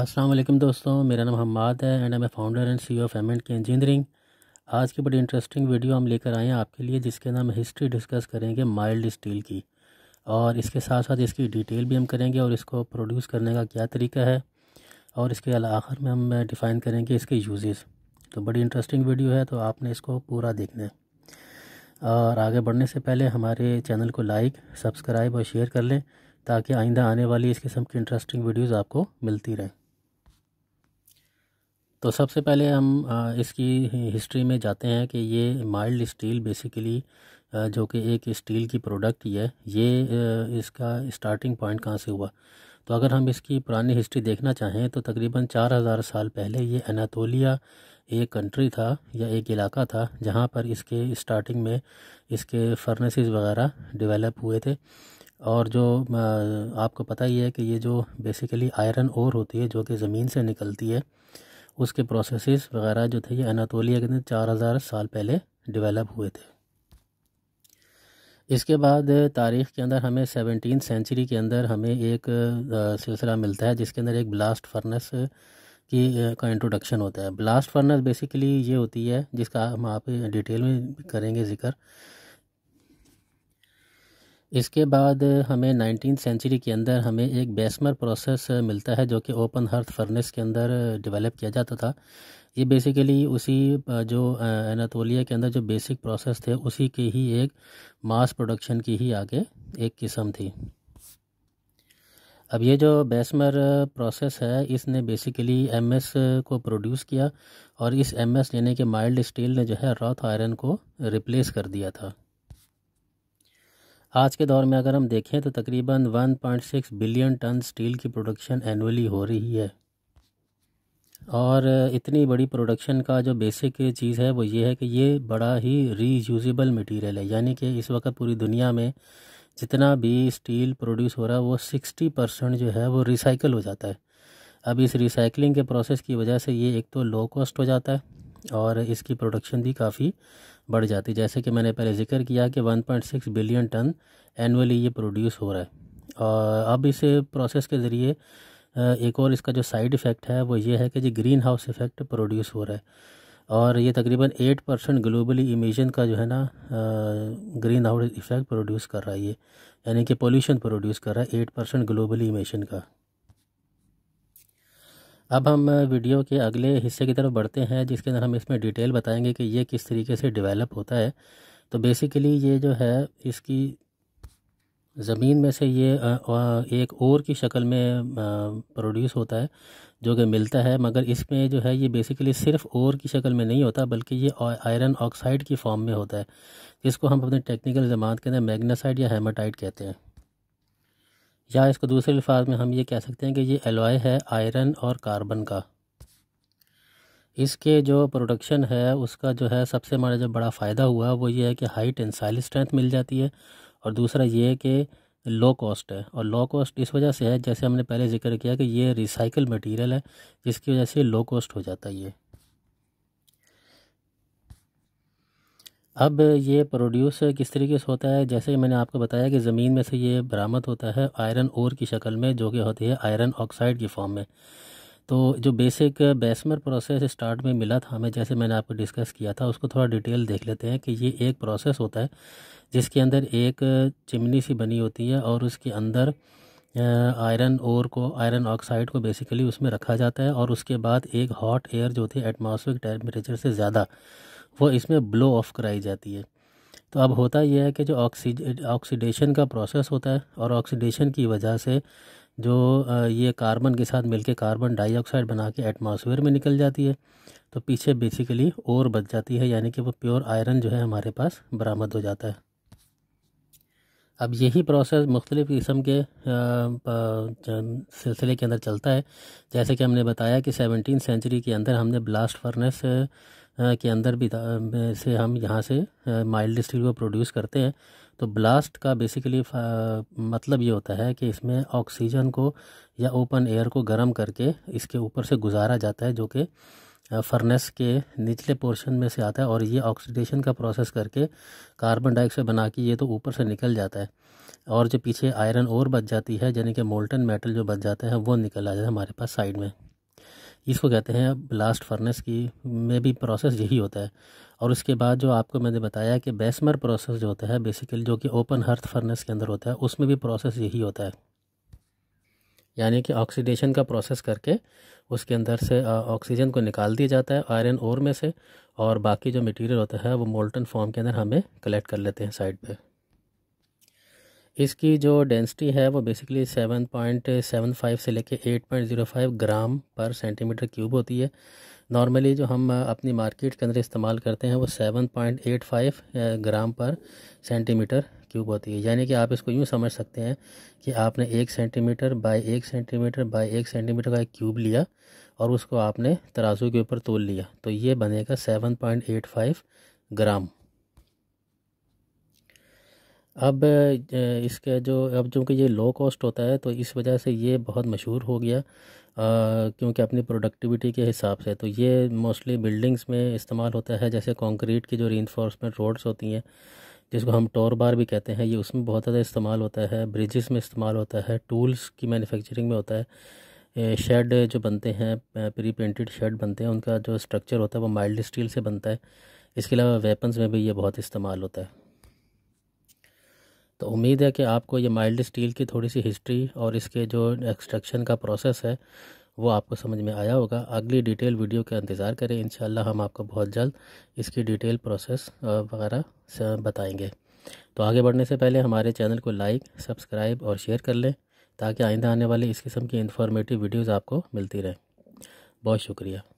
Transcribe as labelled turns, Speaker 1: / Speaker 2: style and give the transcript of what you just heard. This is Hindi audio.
Speaker 1: असलम दोस्तों मेरा नाम हमाद है and a founder and C of M and K engineering आज की बड़ी इंटरेस्टिंग वीडियो हम लेकर आए हैं आपके लिए जिसके नाम हिस्ट्री डिस्कस करेंगे माइल्ड स्टील की और इसके साथ साथ इसकी डिटेल भी हम करेंगे और इसको प्रोड्यूस करने का क्या तरीका है और इसके आखिर में हम डिफ़ाइन करेंगे इसके यूजेस तो बड़ी इंटरेस्टिंग वीडियो है तो आपने इसको पूरा देखना है और आगे बढ़ने से पहले हमारे चैनल को लाइक सब्सक्राइब और शेयर कर लें ताकि आइंदा आने वाली इस किस्म की इंटरेस्टिंग वीडियोज़ आपको मिलती रहें तो सबसे पहले हम इसकी हिस्ट्री में जाते हैं कि ये माइल्ड स्टील बेसिकली जो कि एक स्टील की प्रोडक्ट ही है ये इसका स्टार्टिंग पॉइंट कहाँ से हुआ तो अगर हम इसकी पुरानी हिस्ट्री देखना चाहें तो तकरीबन चार हज़ार साल पहले ये अनातोलिया एक कंट्री था या एक इलाका था जहाँ पर इसके स्टार्टिंग में इसके फर्नेसेस वगैरह डेवलप हुए थे और जो आपको पता ही है कि ये जो बेसिकली आयरन और होती है जो कि ज़मीन से निकलती है उसके प्रोसेस वगैरह जो थे ये अनातोलिया के अंदर चार हज़ार साल पहले डेवलप हुए थे इसके बाद तारीख़ के अंदर हमें सेवनटीन सेंचुरी के अंदर हमें एक सिलसिला मिलता है जिसके अंदर एक ब्लास्ट फर्नेस की का इंट्रोडक्शन होता है ब्लास्ट फर्नेस बेसिकली ये होती है जिसका हम आप डिटेल में करेंगे ज़िक्र इसके बाद हमें नाइनटीन सेंचुरी के अंदर हमें एक बेसमर प्रोसेस मिलता है जो कि ओपन हर्थ फर्नेस के अंदर डेवलप किया जाता था ये बेसिकली उसी जो एनातोलिया के अंदर जो बेसिक प्रोसेस थे उसी के ही एक मास प्रोडक्शन की ही आगे एक किस्म थी अब ये जो बेसमर प्रोसेस है इसने बेसिकली एमएस को प्रोड्यूस किया और इस एमएस यानी कि माइल्ड स्टील ने जो है रॉथ आयरन को रिप्लेस कर दिया था आज के दौर में अगर हम देखें तो तकरीबन 1.6 बिलियन टन स्टील की प्रोडक्शन एनुअली हो रही है और इतनी बड़ी प्रोडक्शन का जो बेसिक चीज़ है वो ये है कि ये बड़ा ही यूज़ेबल मटेरियल है यानी कि इस वक्त पूरी दुनिया में जितना भी स्टील प्रोड्यूस हो रहा है वो सिक्सटी परसेंट जो है वो रिसाइकल हो जाता है अब इस रिसाइकलिंग के प्रोसेस की वजह से ये एक तो लो कॉस्ट हो जाता है और इसकी प्रोडक्शन भी काफ़ी बढ़ जाती जैसे कि मैंने पहले जिक्र किया कि 1.6 बिलियन टन एनुअली ये प्रोड्यूस हो रहा है और अब इस प्रोसेस के ज़रिए एक और इसका जो साइड इफ़ेक्ट है वो ये है कि जी ग्रीन हाउस इफ़ेक्ट प्रोड्यूस हो रहा है और ये तकरीबन एट परसेंट ग्लोबली इमेजन का जो है ना ग्रीन हाउस इफेक्ट प्रोड्यूस कर रहा है ये यानी कि पोल्यूशन प्रोड्यूस कर रहा है एट परसेंट ग्लोबली इमेजन का अब हम वीडियो के अगले हिस्से की तरफ बढ़ते हैं जिसके अंदर हम इसमें डिटेल बताएंगे कि ये किस तरीके से डेवलप होता है तो बेसिकली ये जो है इसकी ज़मीन में से ये एक और की शक्ल में प्रोड्यूस होता है जो कि मिलता है मगर इसमें जो है ये बेसिकली सिर्फ और की शक्ल में नहीं होता बल्कि ये आयरन ऑक्साइड की फॉर्म में होता है जिसको हम अपने टेक्निकल जमात के अंदर मैग्नासाइड या हेमाटाइट कहते हैं या इसको दूसरे लिफाज में हम ये कह सकते हैं कि ये एलोए है आयरन और कार्बन का इसके जो प्रोडक्शन है उसका जो है सबसे हमारा जो बड़ा फ़ायदा हुआ वो ये है कि हाई टेंसाइल स्ट्रेंथ मिल जाती है और दूसरा ये कि लो कॉस्ट है और लो कॉस्ट इस वजह से है जैसे हमने पहले जिक्र किया कि ये रिसाइकल मटेरियल है जिसकी वजह से लो कॉस्ट हो जाता है ये अब ये प्रोड्यूस किस तरीके से होता है जैसे मैंने आपको बताया कि ज़मीन में से ये बरामद होता है आयरन ओर की शक्ल में जो कि होती है आयरन ऑक्साइड की फॉर्म में तो जो बेसिक बेसमर प्रोसेस स्टार्ट में मिला था हमें जैसे मैंने आपको डिस्कस किया था उसको थोड़ा डिटेल देख लेते हैं कि ये एक प्रोसेस होता है जिसके अंदर एक चिमनी सी बनी होती है और उसके अंदर आयरन ओर को आयरन ऑक्साइड को बेसिकली उसमें रखा जाता है और उसके बाद एक हॉट एयर जो होती है एटमोसफिक टेम्परेचर से ज़्यादा वो इसमें ब्लो ऑफ कराई जाती है तो अब होता यह है कि जो ऑक्सीज ऑक्सीडेशन का प्रोसेस होता है और ऑक्सीडेशन की वजह से जो ये कार्बन के साथ मिलके कार्बन डाइऑक्साइड बना के एटमॉस्फेयर में निकल जाती है तो पीछे बेसिकली और बच जाती है यानी कि वो प्योर आयरन जो है हमारे पास बरामद हो जाता है अब यही प्रोसेस मुख्तलिफ़ किस्म के सिलसिले के अंदर चलता है जैसे कि हमने बताया कि सेवनटीन सेंचुरी के अंदर हमने ब्लास्ट फर्नेस के अंदर भी से हम यहाँ से माइल्ड स्टील को प्रोड्यूस करते हैं तो ब्लास्ट का बेसिकली मतलब ये होता है कि इसमें ऑक्सीजन को या ओपन एयर को गर्म करके इसके ऊपर से गुजारा जाता है जो कि फर्नेस के निचले पोर्शन में से आता है और ये ऑक्सीडेशन का प्रोसेस करके कार्बन डाइऑक्साइड बना के ये तो ऊपर से निकल जाता है और जो पीछे आयरन और बच जाती है यानी कि मोल्टन मेटल जो बच जाता है वो निकल आ जाता है हमारे पास साइड में इसको कहते हैं ब्लास्ट फर्नेस की में भी प्रोसेस यही होता है और उसके बाद जो आपको मैंने बताया कि बेसमर प्रोसेस जो होता है बेसिकली जो कि ओपन हर्थ फर्नेस के अंदर होता है उसमें भी प्रोसेस यही होता है यानी कि ऑक्सीडेशन का प्रोसेस करके उसके अंदर से ऑक्सीजन को निकाल दिया जाता है आयरन ओर में से और बाकी जो मटेरियल होता है वो मोल्टन फॉर्म के अंदर हमें कलेक्ट कर लेते हैं साइड पर इसकी जो डेंसिटी है वो basically seven point seven five से लेके eight point zero five gram per centimetre cube होती है नॉर्मली जो हम अपनी मार्केट के अंदर इस्तेमाल करते हैं वो seven point eight five gram per centimetre cube होती है यानी कि आप इसको यूँ समझ सकते हैं कि आपने एक सेंटीमीटर बाय एक सेंटीमीटर बाय एक सेंटीमीटर का एक क्यूब लिया और उसको आपने तराजू के ऊपर तोल लिया तो ये बनेगा seven point eight five gram अब इसके जो अब चूँकि ये लो कॉस्ट होता है तो इस वजह से ये बहुत मशहूर हो गया क्योंकि अपनी प्रोडक्टिविटी के हिसाब से तो ये मोस्टली बिल्डिंग्स में इस्तेमाल होता है जैसे कंक्रीट की जो रीइंफोर्समेंट रोड्स होती हैं जिसको हम टोर बार भी कहते हैं ये उसमें बहुत ज़्यादा इस्तेमाल होता है ब्रिजेस में इस्तेमाल होता है टूल्स की मैन्युफैक्चरिंग में होता है शेड जो बनते हैं प्री पेंटेड शेड बनते हैं उनका जो स्ट्रक्चर होता है वो माइल्ड स्टील से बनता है इसके अलावा वेपन्स में भी ये बहुत इस्तेमाल होता है तो उम्मीद है कि आपको ये माइल्ड स्टील की थोड़ी सी हिस्ट्री और इसके जो एक्सट्रैक्शन का प्रोसेस है वो आपको समझ में आया होगा अगली डिटेल वीडियो का इंतज़ार करें इन हम आपको बहुत जल्द इसकी डिटेल प्रोसेस वगैरह बताएंगे तो आगे बढ़ने से पहले हमारे चैनल को लाइक सब्सक्राइब और शेयर कर लें ताकि आइंदा आने वाली इस किस्म की इन्फॉर्मेटिव वीडियोज़ आपको मिलती रहें बहुत शुक्रिया